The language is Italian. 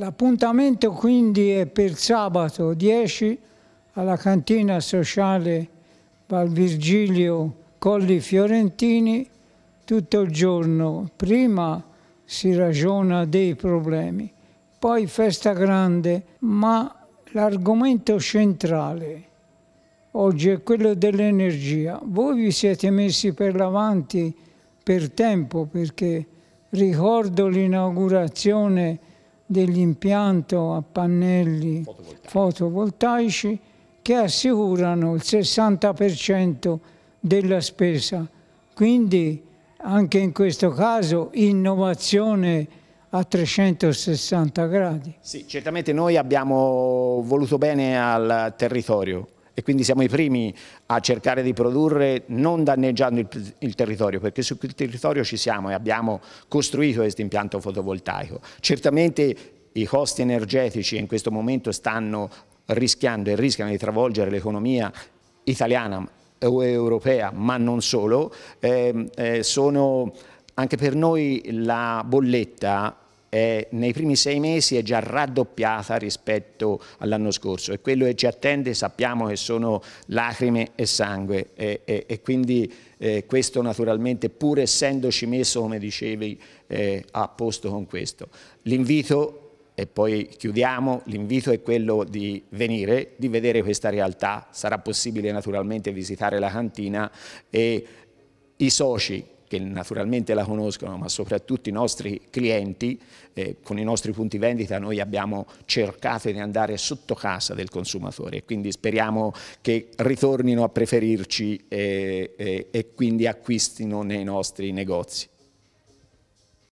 L'appuntamento quindi è per sabato 10 alla cantina sociale Val Virgilio Colli Fiorentini tutto il giorno. Prima si ragiona dei problemi, poi festa grande, ma l'argomento centrale oggi è quello dell'energia. Voi vi siete messi per l'avanti per tempo perché ricordo l'inaugurazione dell'impianto a pannelli fotovoltaici. fotovoltaici che assicurano il 60% della spesa. Quindi anche in questo caso innovazione a 360 gradi. Sì, certamente noi abbiamo voluto bene al territorio e quindi siamo i primi a cercare di produrre non danneggiando il, il territorio, perché su quel territorio ci siamo e abbiamo costruito questo impianto fotovoltaico. Certamente i costi energetici in questo momento stanno rischiando e rischiano di travolgere l'economia italiana o europea, ma non solo, eh, eh, sono anche per noi la bolletta eh, nei primi sei mesi è già raddoppiata rispetto all'anno scorso e quello che ci attende sappiamo che sono lacrime e sangue e, e, e quindi eh, questo naturalmente pur essendoci messo come dicevi eh, a posto con questo. L'invito e poi chiudiamo, l'invito è quello di venire, di vedere questa realtà, sarà possibile naturalmente visitare la cantina e i soci che naturalmente la conoscono, ma soprattutto i nostri clienti, eh, con i nostri punti vendita noi abbiamo cercato di andare sotto casa del consumatore e quindi speriamo che ritornino a preferirci e, eh, e, eh, e quindi acquistino nei nostri negozi.